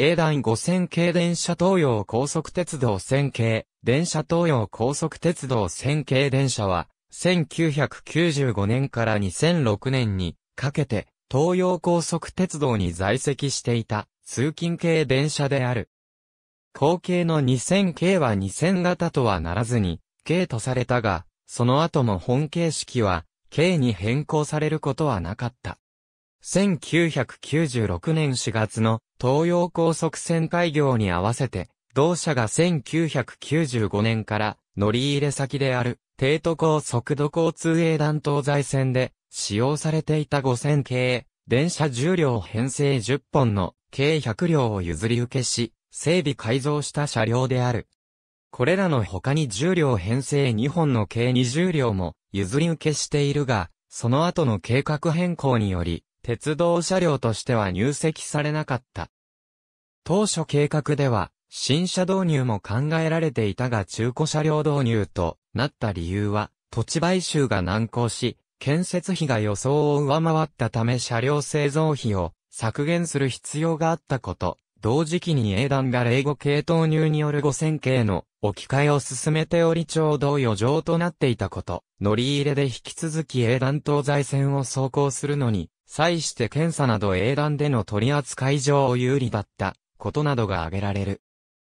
英断5000系電車東洋高速鉄道1000系、電車東洋高速鉄道1000系電車は、1995年から2006年にかけて、東洋高速鉄道に在籍していた通勤系電車である。後継の2000系は2000型とはならずに、系とされたが、その後も本形式は、系に変更されることはなかった。1996年4月の東洋高速船開業に合わせて、同社が1995年から乗り入れ先である、帝都高速度交通営団東西線で使用されていた5000系、電車重量編成10本の計100両を譲り受けし、整備改造した車両である。これらの他に重量編成2本の計20両も譲り受けしているが、その後の計画変更により、鉄道車両としては入籍されなかった。当初計画では、新車導入も考えられていたが中古車両導入となった理由は、土地買収が難航し、建設費が予想を上回ったため車両製造費を削減する必要があったこと、同時期に英断が0 5系投入による5000系の置き換えを進めておりちょうど余剰となっていたこと、乗り入れで引き続き英断東西線を走行するのに際して検査など英断での取り扱い上を有利だったことなどが挙げられる。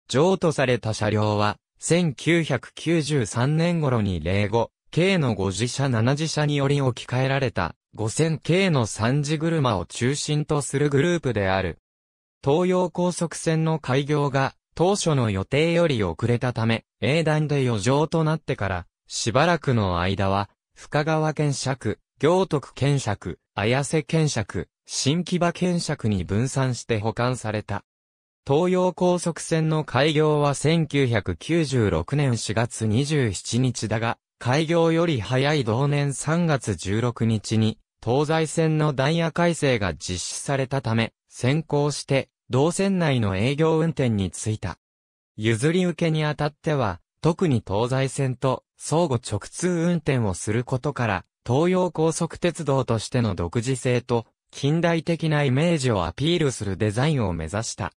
譲渡された車両は、1993年頃に例後、K の5次車7次車により置き換えられた 5000K の3次車を中心とするグループである。東洋高速線の開業が当初の予定より遅れたため、英断で余剰となってから、しばらくの間は、深川県社区、行徳検釈、綾瀬検釈、新木場検釈に分散して保管された。東洋高速線の開業は1996年4月27日だが、開業より早い同年3月16日に、東西線のダイヤ改正が実施されたため、先行して、同線内の営業運転に就いた。譲り受けにあたっては、特に東西線と相互直通運転をすることから、東洋高速鉄道としての独自性と、近代的なイメージをアピールするデザインを目指した。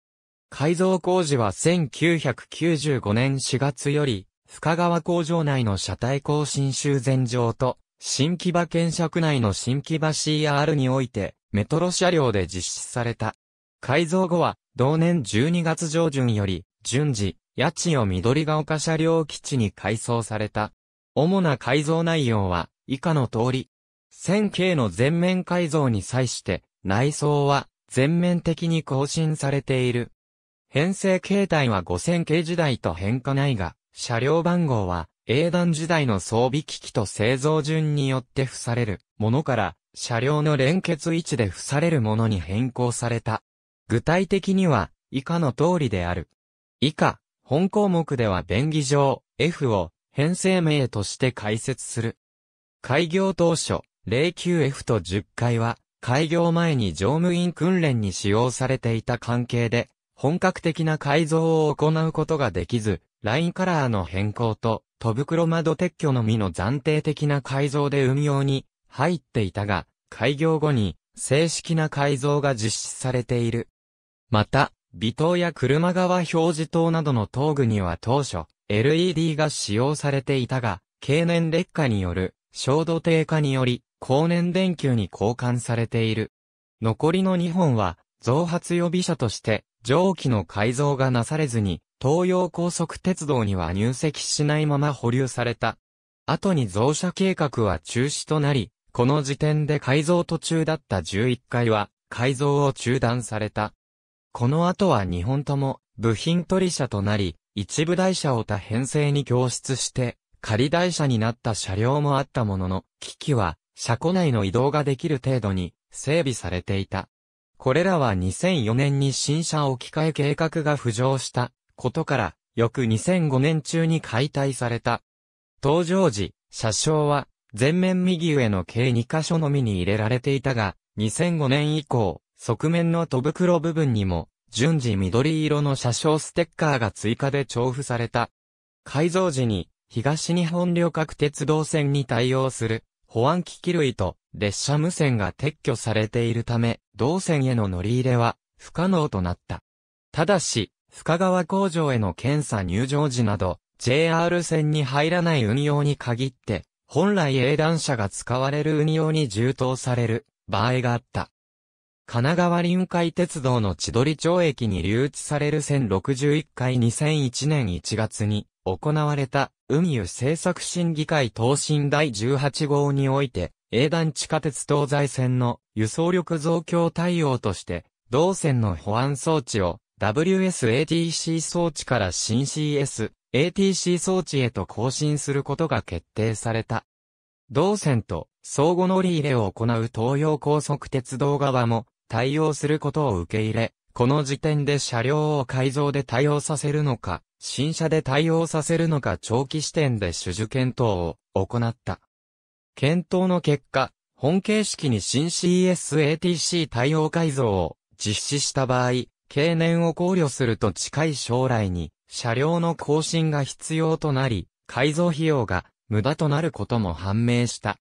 改造工事は1995年4月より、深川工場内の車体更新修繕場と、新木場検車区内の新木場 CR において、メトロ車両で実施された。改造後は、同年12月上旬より、順次、家賃を緑が丘車両基地に改装された。主な改造内容は、以下の通り、線形の全面改造に際して、内装は全面的に更新されている。編成形態は5000時代と変化ないが、車両番号は英断時代の装備機器と製造順によって付されるものから、車両の連結位置で付されるものに変更された。具体的には、以下の通りである。以下、本項目では便宜上、F を編成名として解説する。開業当初、09F と10階は、開業前に乗務員訓練に使用されていた関係で、本格的な改造を行うことができず、ラインカラーの変更と、戸袋窓撤去のみの暫定的な改造で運用に入っていたが、開業後に正式な改造が実施されている。また、微灯や車側表示灯などの灯具には当初、LED が使用されていたが、経年劣化による焦土低下により、光年電球に交換されている。残りの2本は、増発予備車として、蒸気の改造がなされずに、東洋高速鉄道には入籍しないまま保留された。後に増車計画は中止となり、この時点で改造途中だった11階は、改造を中断された。この後は2本とも、部品取り車となり、一部台車を多編成に供出して、仮台車になった車両もあったものの、機器は車庫内の移動ができる程度に整備されていた。これらは2004年に新車置き換え計画が浮上したことから、翌2005年中に解体された。登場時、車掌は前面右上の計2箇所のみに入れられていたが、2005年以降、側面の戸袋部分にも、順次緑色の車掌ステッカーが追加で調布された。改造時に東日本旅客鉄道線に対応する保安機器類と列車無線が撤去されているため、同線への乗り入れは不可能となった。ただし、深川工場への検査入場時など、JR 線に入らない運用に限って、本来営団車が使われる運用に充当される場合があった。神奈川臨海鉄道の千鳥町駅に留置される線61回2001年1月に、行われた、海湯政策審議会答申第18号において、英断地下鉄東西線の輸送力増強対応として、同線の保安装置を WSATC 装置から新 CS、ATC 装置へと更新することが決定された。同線と相互乗り入れを行う東洋高速鉄道側も対応することを受け入れ、この時点で車両を改造で対応させるのか、新車で対応させるのか長期視点で主受検討を行った。検討の結果、本形式に新 CSATC 対応改造を実施した場合、経年を考慮すると近い将来に車両の更新が必要となり、改造費用が無駄となることも判明した。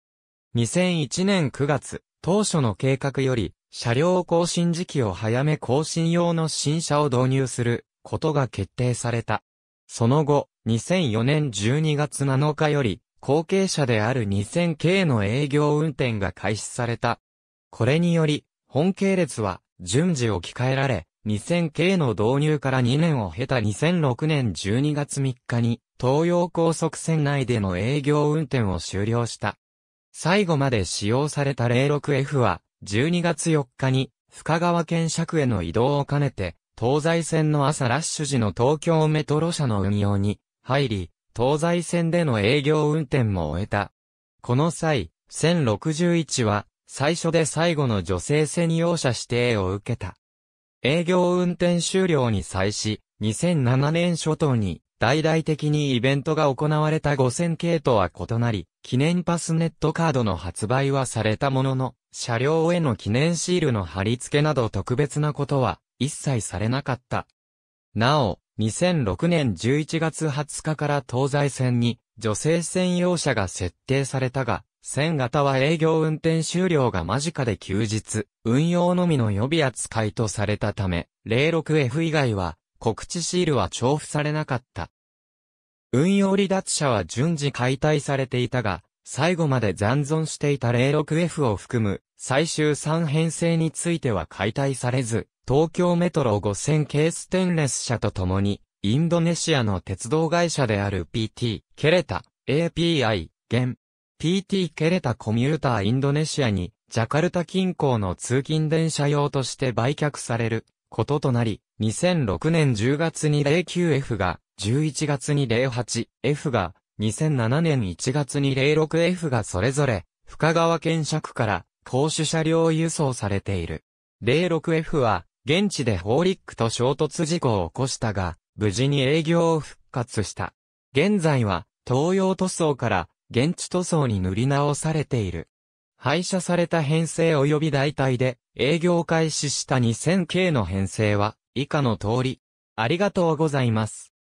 2001年9月、当初の計画より車両更新時期を早め更新用の新車を導入することが決定された。その後、2004年12月7日より、後継車である2000系の営業運転が開始された。これにより、本系列は順次置き換えられ、2000系の導入から2年を経た2006年12月3日に、東洋高速線内での営業運転を終了した。最後まで使用された 06F は、12月4日に深川県尺への移動を兼ねて、東西線の朝ラッシュ時の東京メトロ車の運用に入り、東西線での営業運転も終えた。この際、1061は最初で最後の女性専用車指定を受けた。営業運転終了に際し、2007年初頭に大々的にイベントが行われた5000系とは異なり、記念パスネットカードの発売はされたものの、車両への記念シールの貼り付けなど特別なことは一切されなかった。なお、2006年11月20日から東西線に女性専用車が設定されたが、線型は営業運転終了が間近で休日、運用のみの予備扱いとされたため、06F 以外は告知シールは重付されなかった。運用離脱車は順次解体されていたが、最後まで残存していた 06F を含む最終3編成については解体されず、東京メトロ5000系ステンレス車と共に、インドネシアの鉄道会社である PT、ケレタ、API、現、PT ケレタコミューターインドネシアに、ジャカルタ近郊の通勤電車用として売却されることとなり、2006年10月に 09F が、11月に 08F が、2007年1月に 06F がそれぞれ、深川県尺から、公主車両輸送されている。06F は、現地でホーリックと衝突事故を起こしたが、無事に営業を復活した。現在は、東洋塗装から、現地塗装に塗り直されている。廃車された編成及び代替で、営業開始した2000系の編成は、以下の通り。ありがとうございます。